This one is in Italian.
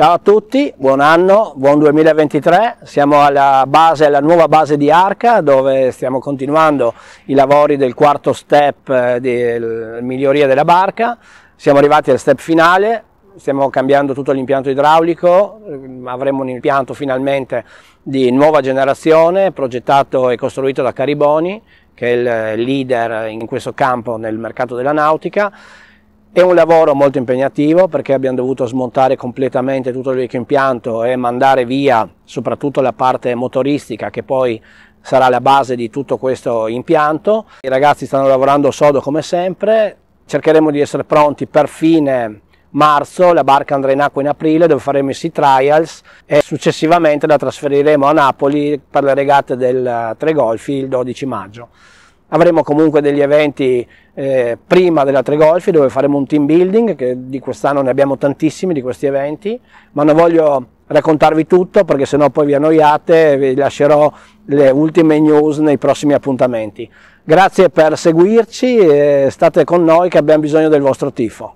Ciao a tutti, buon anno, buon 2023, siamo alla, base, alla nuova base di Arca dove stiamo continuando i lavori del quarto step eh, di miglioria della barca, siamo arrivati al step finale, stiamo cambiando tutto l'impianto idraulico, mm, avremo un impianto finalmente di nuova generazione progettato e costruito da Cariboni che è il leader in questo campo nel mercato della nautica è un lavoro molto impegnativo perché abbiamo dovuto smontare completamente tutto il vecchio impianto e mandare via soprattutto la parte motoristica che poi sarà la base di tutto questo impianto. I ragazzi stanno lavorando sodo come sempre, cercheremo di essere pronti per fine marzo, la barca andrà in acqua in aprile dove faremo i sea trials e successivamente la trasferiremo a Napoli per le regate del eh, Tre Golfi il 12 maggio. Avremo comunque degli eventi eh, prima della altre golfi dove faremo un team building, che di quest'anno ne abbiamo tantissimi di questi eventi, ma non voglio raccontarvi tutto perché sennò poi vi annoiate e vi lascerò le ultime news nei prossimi appuntamenti. Grazie per seguirci e state con noi che abbiamo bisogno del vostro tifo.